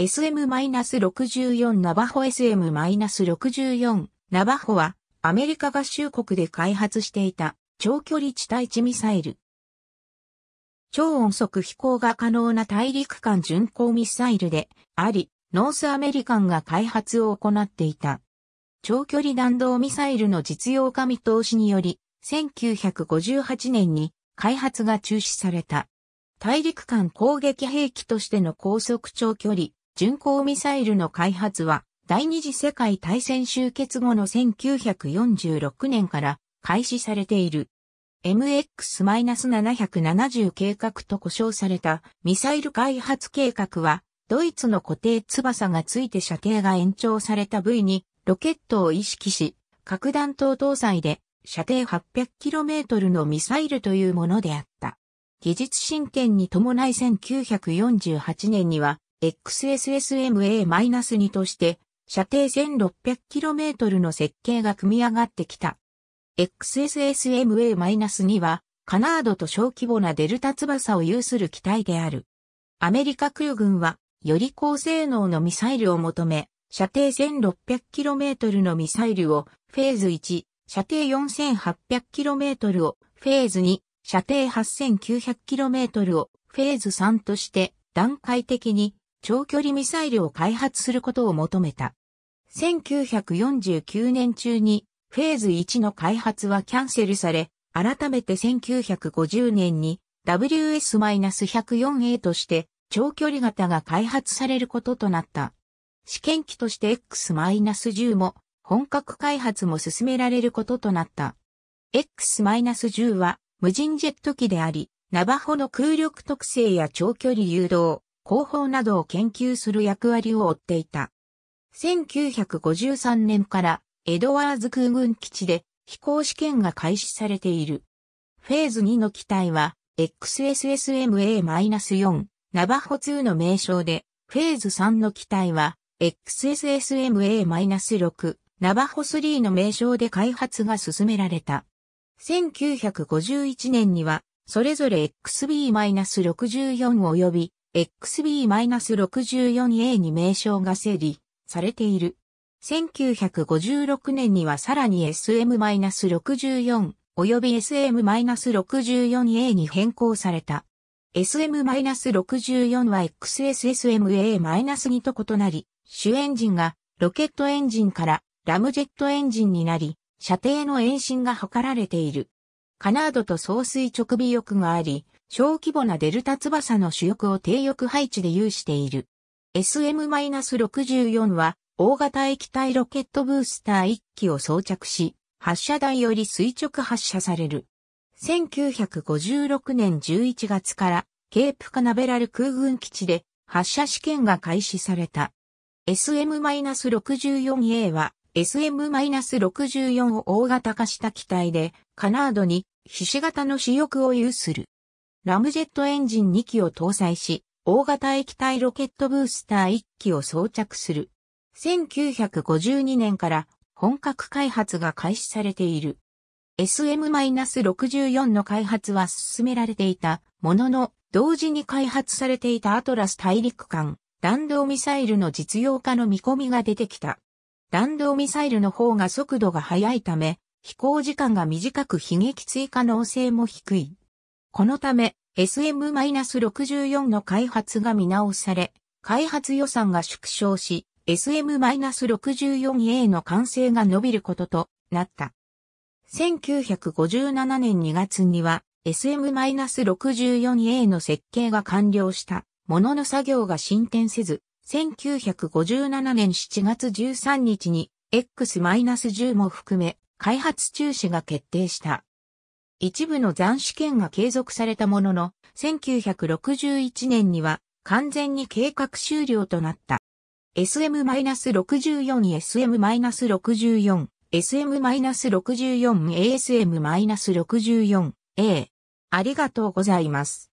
SM-64 ナバホ SM-64 ナバホはアメリカ合衆国で開発していた長距離地対地ミサイル。超音速飛行が可能な大陸間巡航ミサイルであり、ノースアメリカンが開発を行っていた。長距離弾道ミサイルの実用化見通しにより、1958年に開発が中止された。大陸間攻撃兵器としての高速長距離、巡航ミサイルの開発は、第二次世界大戦終結後の1946年から開始されている。MX-770 計画と呼称されたミサイル開発計画は、ドイツの固定翼がついて射程が延長された部位にロケットを意識し、核弾頭搭載で射程 800km のミサイルというものであった。技術進展に伴い1948年には XSSMA-2 として、射程 1600km の設計が組み上がってきた。XSSMA-2 は、カナードと小規模なデルタ翼を有する機体である。アメリカ空軍は、より高性能のミサイルを求め、射程 1600km のミサイルをフェーズ1、射程 4800km をフェーズ2、射程 8900km をフェーズ3として段階的に長距離ミサイルを開発することを求めた。1949年中にフェーズ1の開発はキャンセルされ、改めて1950年に WS-104A として長距離型が開発されることとなった。試験機として X-10 も本格開発も進められることとなった。X-10 は無人ジェット機であり、ナバホの空力特性や長距離誘導、広報などを研究する役割を負っていた。1953年からエドワーズ空軍基地で飛行試験が開始されている。フェーズ2の機体は XSSMA-4 ナバホ2の名称で、フェーズ3の機体は XSSMA-6 ナバホ3の名称で開発が進められた。1951年には、それぞれ XB-64 及び XB-64A に名称が整理されている。1956年にはさらに SM-64 及び SM-64A に変更された。SM-64 は XSSMA-2 と異なり、主エンジンがロケットエンジンからラムジェットエンジンになり、射程の延伸が図られている。カナードと総水直尾翼があり、小規模なデルタ翼の主翼を低翼配置で有している。SM-64 は大型液体ロケットブースター1機を装着し、発射台より垂直発射される。1956年11月からケープカナベラル空軍基地で発射試験が開始された。SM-64A は SM-64 を大型化した機体でカナードにひし形の主翼を有する。ラムジェットエンジン2機を搭載し、大型液体ロケットブースター1機を装着する。1952年から本格開発が開始されている。SM-64 の開発は進められていたものの、同時に開発されていたアトラス大陸間弾道ミサイルの実用化の見込みが出てきた。弾道ミサイルの方が速度が速いため、飛行時間が短く悲劇追加能性も低い。このため SM-64 の開発が見直され、開発予算が縮小し、SM-64A の完成が伸びることとなった。1957年2月には SM-64A の設計が完了したものの作業が進展せず、1957年7月13日に X-10 も含め開発中止が決定した。一部の残試験が継続されたものの、1961年には完全に計画終了となった。SM-64、SM-64、SM-64、ASM-64、A。ありがとうございます。